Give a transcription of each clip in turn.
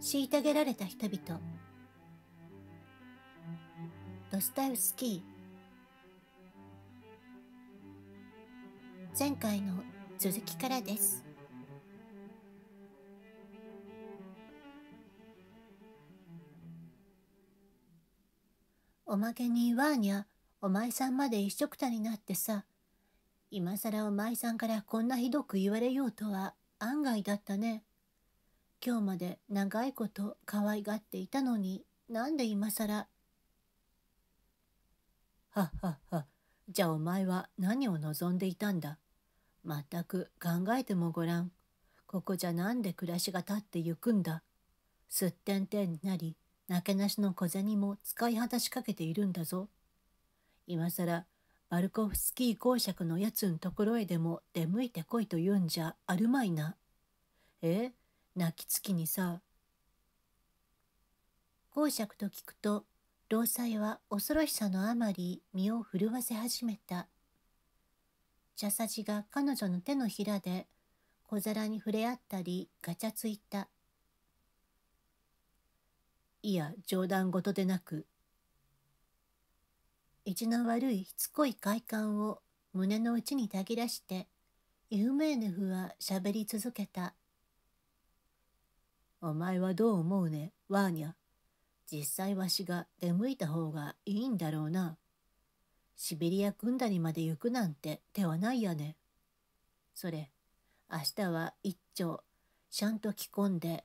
虐げられた人々ドスタウスキー前回の続きからですおまけにワーニャお前さんまで一緒くたになってさ今更お前さんからこんなひどく言われようとは案外だったね今日まで長いこと可愛がっていたのになんで今さら。はっはっは、じゃあお前は何を望んでいたんだ。まったく考えてもごらん。ここじゃ何で暮らしが立ってゆくんだ。すってんてんになり、なけなしの小銭も使い果たしかけているんだぞ。今さら、バルコフスキー公爵のやつんところへでも出向いてこいと言うんじゃあるまいな。え泣きつきにさ公爵と聞くと労災は恐ろしさのあまり身を震わせ始めた茶さじが彼女の手のひらで小皿に触れ合ったりガチャついたいや冗談事でなく意地の悪いしつこい快感を胸の内にたぎらしてイフメーネフはしゃべり続けたお前はどう思うね、ワーニャ。実際わしが出向いた方がいいんだろうな。シベリア組んだりまで行くなんて手はないやね。それ、明日は一丁、ちゃんと着込んで、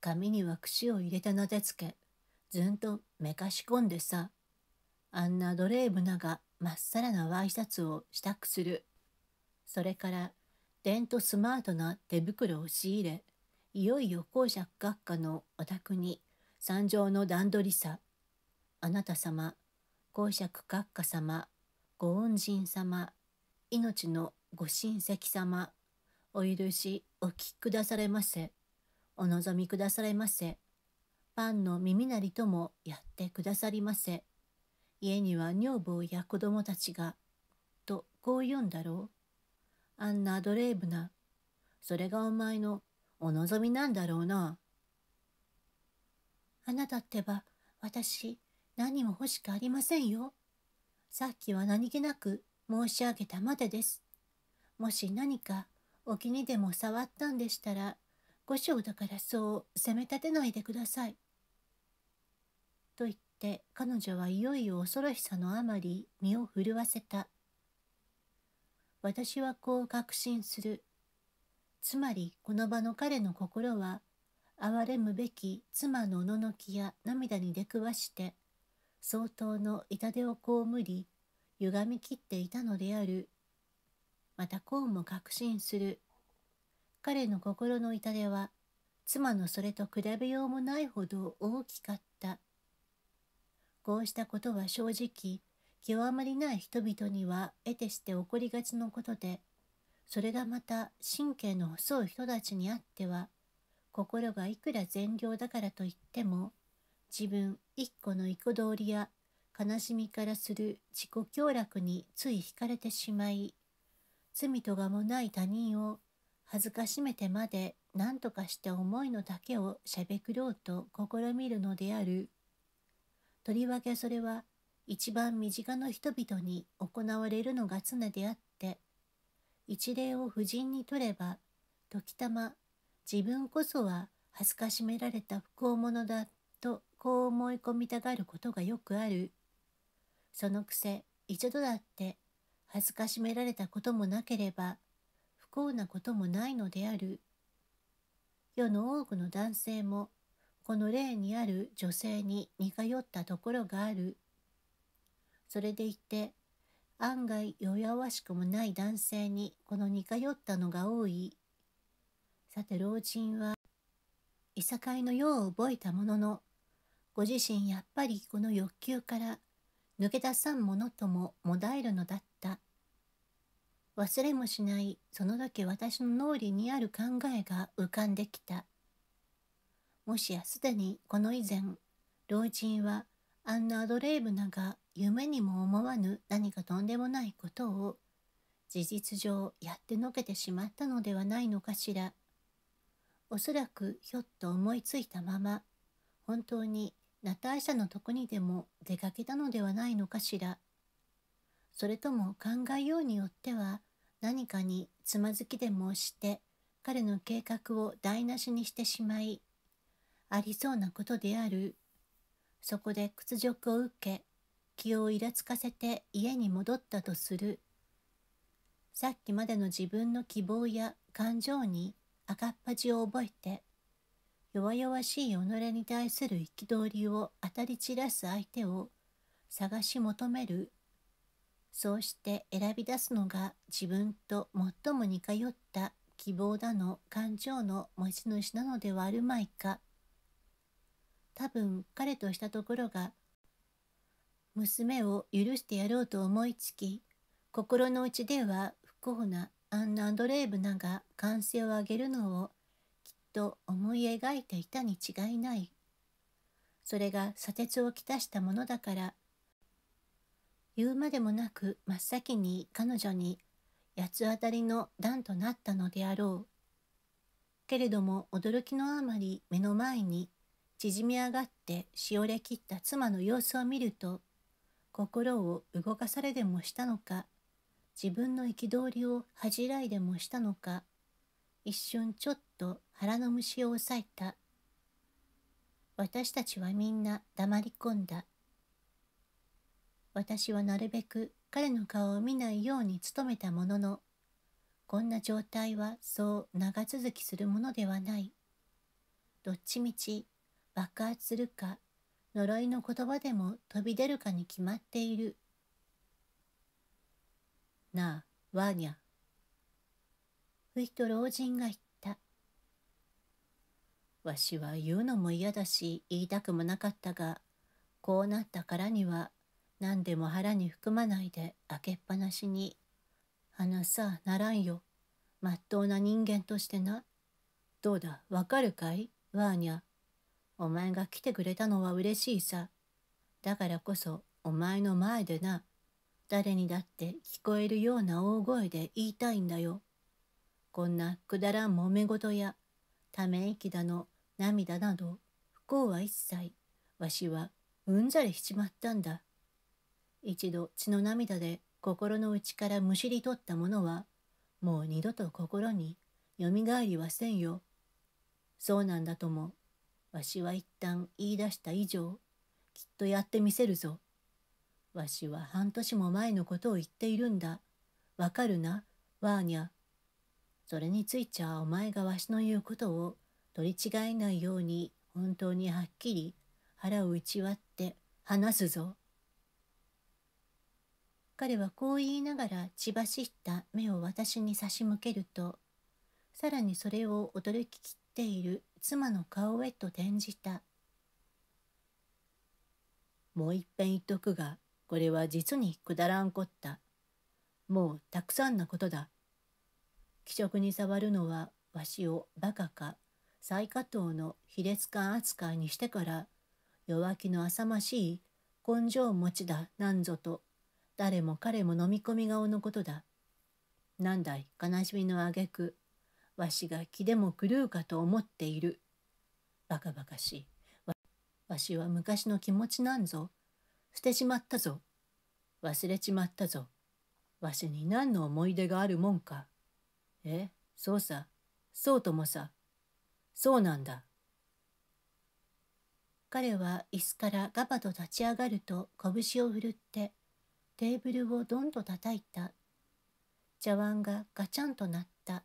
紙には櫛を入れたなでつけ、ずんとめかし込んでさ、あんなドレーブながまっさらなワイシャツを支度する。それから、デントスマートな手袋を仕入れ、いよいよ公爵閣下のお宅に参上の段取りさ。あなた様、公爵閣下様、ご恩人様、命のご親戚様、お許しお聞きくだされませ。お望みくだされませ。パンの耳なりともやってくださりませ。家には女房や子供たちが、とこう言うんだろう。あんなドレーブな、それがお前のお望みなんだろうな。あなたってば、私、何も欲しくありませんよ。さっきは何気なく申し上げたまでです。もし何かお気にでも触ったんでしたら、ご章だからそう責め立てないでください。と言って彼女はいよいよ恐ろしさのあまり身を震わせた。私はこう確信する。つまりこの場の彼の心は憐れむべき妻のおののきや涙に出くわして相当の痛手を被り歪みきっていたのであるまたこうも確信する彼の心の痛手は妻のそれと比べようもないほど大きかったこうしたことは正直極まりない人々には得てして起こりがちのことでそれがまた神経の細い人たちにあっては心がいくら善良だからといっても自分一個の通りや悲しみからする自己享楽につい惹かれてしまい罪とがもない他人を恥ずかしめてまで何とかして思いの丈をしゃべくろうと試みるのである。とりわけそれは一番身近な人々に行われるのが常であっ一例を夫人にとれば時たま自分こそは恥ずかしめられた不幸者だとこう思い込みたがることがよくあるそのくせ一度だって恥ずかしめられたこともなければ不幸なこともないのである世の多くの男性もこの例にある女性に似通ったところがあるそれでいて案外弱々しくもない男性にこの似通ったのが多い。さて老人はいさかいの世を覚えたものの、ご自身やっぱりこの欲求から抜け出さんものとももだえるのだった。忘れもしないその時私の脳裏にある考えが浮かんできた。もしやすでにこの以前、老人はあんなアドレーブなが夢にも思わぬ何かとんでもないことを事実上やってのけてしまったのではないのかしらおそらくひょっと思いついたまま本当にナターシャのとこにでも出かけたのではないのかしらそれとも考えようによっては何かにつまずきでもして彼の計画を台無しにしてしまいありそうなことであるそこで屈辱を受け気をイラつかせて家に戻ったとするさっきまでの自分の希望や感情に赤っ端を覚えて弱々しい己に対する憤りを当たり散らす相手を探し求めるそうして選び出すのが自分と最も似通った希望だの感情の持ち主なのではあるまいか多分彼としたところが娘を許してやろうと思いつき心の内では不幸なアンナ・アンドレーブナが歓声を上げるのをきっと思い描いていたに違いないそれが砂鉄をきたしたものだから言うまでもなく真っ先に彼女に八つ当たりの段となったのであろうけれども驚きのあまり目の前に縮み上がってしおれ切った妻の様子を見ると心を動かされでもしたのか自分の憤りを恥じらいでもしたのか一瞬ちょっと腹の虫を抑えた私たちはみんな黙り込んだ私はなるべく彼の顔を見ないように努めたもののこんな状態はそう長続きするものではないどっちみち爆発するか呪いの言葉でも飛び出るかに決まっている。なあ、ワーニャ。ふいと老人が言った。わしは言うのも嫌だし言いたくもなかったが、こうなったからには何でも腹に含まないで開けっぱなしに。話さならんよ。まっとうな人間としてな。どうだ、わかるかいワーニャ。お前が来てくれたのは嬉しいさ。だからこそお前の前でな、誰にだって聞こえるような大声で言いたいんだよ。こんなくだらん揉め事や、ため息だの、涙など、不幸は一切、わしはうんざりしちまったんだ。一度血の涙で心の内からむしり取ったものは、もう二度と心によみがえりはせんよ。そうなんだともわしは一旦言い出した以上きっとやってみせるぞわしは半年も前のことを言っているんだわかるなワーニャそれについちゃお前がわしの言うことを取り違えないように本当にはっきり腹を打ち割って話すぞ彼はこう言いながら血走った目を私に差し向けるとさらにそれを驚ききっている妻の顔へと転じたもういっぺん言っとくがこれは実にくだらんこったもうたくさんなことだ気色に触るのはわしをバカか最下等の卑劣感扱いにしてから弱気の浅ましい根性持ちだなんぞと誰も彼も飲み込み顔のことだ。なんだい悲しみのあげくわしが気でも狂うかと思っている。バカバカしい。わしは昔の気持ちなんぞ。捨てちまったぞ。忘れちまったぞ。わしに何の思い出があるもんか。え、そうさ。そうともさ。そうなんだ。彼は椅子からガバと立ち上がると拳を振るってテーブルをどんと叩いた。茶碗がガチャンとなった。